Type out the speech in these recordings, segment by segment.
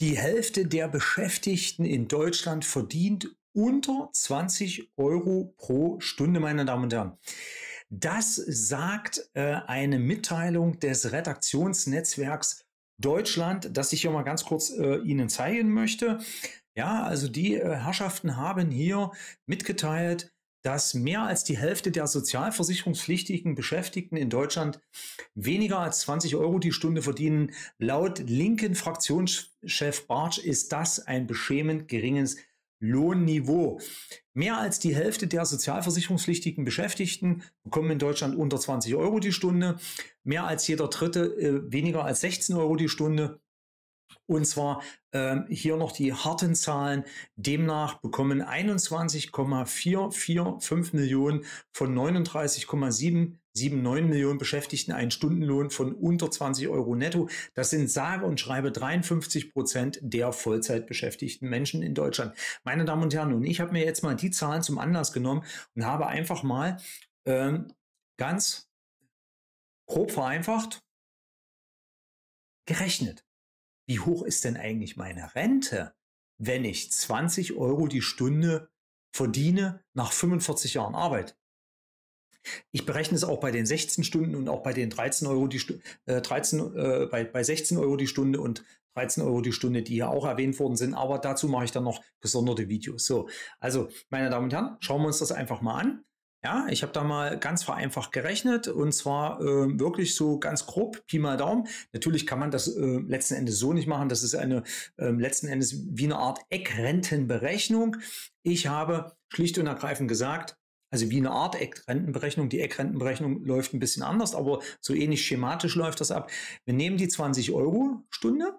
die Hälfte der Beschäftigten in Deutschland verdient unter 20 Euro pro Stunde, meine Damen und Herren. Das sagt äh, eine Mitteilung des Redaktionsnetzwerks Deutschland, das ich hier mal ganz kurz äh, Ihnen zeigen möchte. Ja, also die äh, Herrschaften haben hier mitgeteilt, dass mehr als die Hälfte der sozialversicherungspflichtigen Beschäftigten in Deutschland weniger als 20 Euro die Stunde verdienen. Laut linken Fraktionschef Bartsch ist das ein beschämend geringes Lohnniveau. Mehr als die Hälfte der sozialversicherungspflichtigen Beschäftigten bekommen in Deutschland unter 20 Euro die Stunde, mehr als jeder Dritte äh, weniger als 16 Euro die Stunde und zwar ähm, hier noch die harten Zahlen. Demnach bekommen 21,445 Millionen von 39,779 Millionen Beschäftigten einen Stundenlohn von unter 20 Euro netto. Das sind sage und schreibe 53 Prozent der Vollzeitbeschäftigten Menschen in Deutschland. Meine Damen und Herren, und ich habe mir jetzt mal die Zahlen zum Anlass genommen und habe einfach mal ähm, ganz grob vereinfacht gerechnet wie hoch ist denn eigentlich meine Rente, wenn ich 20 Euro die Stunde verdiene nach 45 Jahren Arbeit? Ich berechne es auch bei den 16 Stunden und auch bei den 13 Euro die Stunde, äh, 13, äh, bei, bei 16 Euro die Stunde und 13 Euro die Stunde, die ja auch erwähnt worden sind. Aber dazu mache ich dann noch gesonderte Videos. So, also meine Damen und Herren, schauen wir uns das einfach mal an. Ja, ich habe da mal ganz vereinfacht gerechnet und zwar äh, wirklich so ganz grob, Pi mal Daumen. Natürlich kann man das äh, letzten Endes so nicht machen. Das ist eine äh, letzten Endes wie eine Art Eckrentenberechnung. Ich habe schlicht und ergreifend gesagt, also wie eine Art Eckrentenberechnung. Die Eckrentenberechnung läuft ein bisschen anders, aber so ähnlich schematisch läuft das ab. Wir nehmen die 20 Euro Stunde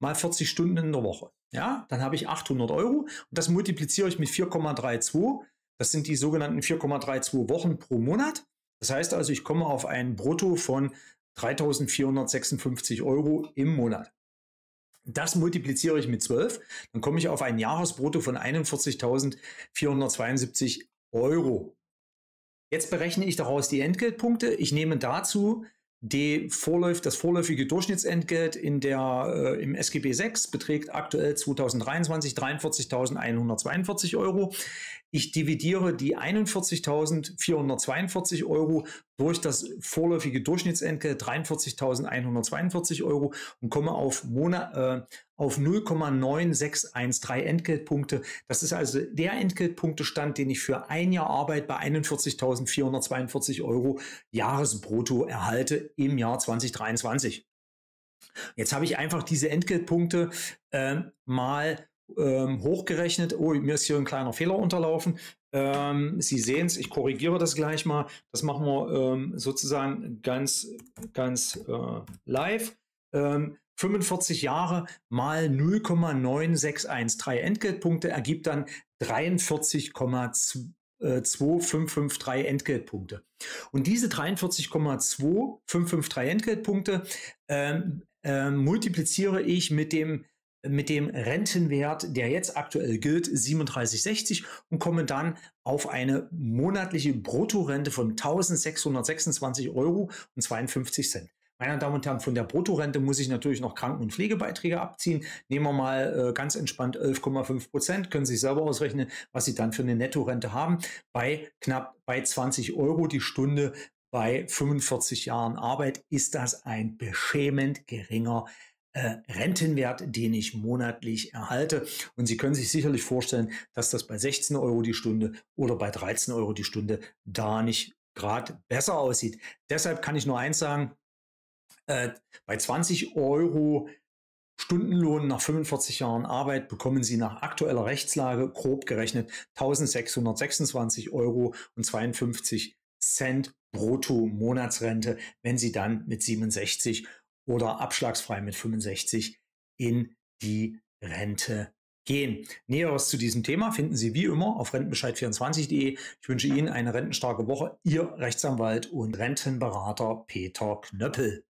mal 40 Stunden in der Woche. Ja, dann habe ich 800 Euro und das multipliziere ich mit 4,32 das sind die sogenannten 4,32 Wochen pro Monat. Das heißt also, ich komme auf ein Brutto von 3.456 Euro im Monat. Das multipliziere ich mit 12, dann komme ich auf ein Jahresbrutto von 41.472 Euro. Jetzt berechne ich daraus die Entgeltpunkte. Ich nehme dazu die Vorläuf, das vorläufige Durchschnittsentgelt in der, äh, im SGB 6 beträgt aktuell 2023 43.142 Euro. Ich dividiere die 41.442 Euro durch das vorläufige Durchschnittsentgelt 43.142 Euro und komme auf, äh, auf 0,9613 Entgeltpunkte. Das ist also der Entgeltpunktestand, den ich für ein Jahr Arbeit bei 41.442 Euro Jahresbrutto erhalte im Jahr 2023. Jetzt habe ich einfach diese Entgeltpunkte äh, mal ähm, hochgerechnet, oh, mir ist hier ein kleiner Fehler unterlaufen. Ähm, Sie sehen es, ich korrigiere das gleich mal. Das machen wir ähm, sozusagen ganz, ganz äh, live. 45 ähm, Jahre mal 0,9613 Entgeltpunkte ergibt dann 43,2553 äh, Entgeltpunkte. Und diese 43,2553 Entgeltpunkte ähm, äh, multipliziere ich mit dem mit dem Rentenwert, der jetzt aktuell gilt, 37,60 und komme dann auf eine monatliche Bruttorente von 1626 Euro und 52 Cent. Meine Damen und Herren, von der Bruttorente muss ich natürlich noch Kranken- und Pflegebeiträge abziehen. Nehmen wir mal äh, ganz entspannt 11,5 Prozent. Können Sie sich selber ausrechnen, was Sie dann für eine Nettorente haben. Bei knapp bei 20 Euro die Stunde bei 45 Jahren Arbeit ist das ein beschämend geringer äh, Rentenwert, den ich monatlich erhalte. Und Sie können sich sicherlich vorstellen, dass das bei 16 Euro die Stunde oder bei 13 Euro die Stunde da nicht gerade besser aussieht. Deshalb kann ich nur eins sagen, äh, bei 20 Euro Stundenlohn nach 45 Jahren Arbeit bekommen Sie nach aktueller Rechtslage grob gerechnet 1626 Euro und 52 Cent brutto Monatsrente, wenn Sie dann mit 67 oder abschlagsfrei mit 65 in die Rente gehen. Näheres zu diesem Thema finden Sie wie immer auf rentenbescheid24.de. Ich wünsche Ihnen eine rentenstarke Woche. Ihr Rechtsanwalt und Rentenberater Peter Knöppel.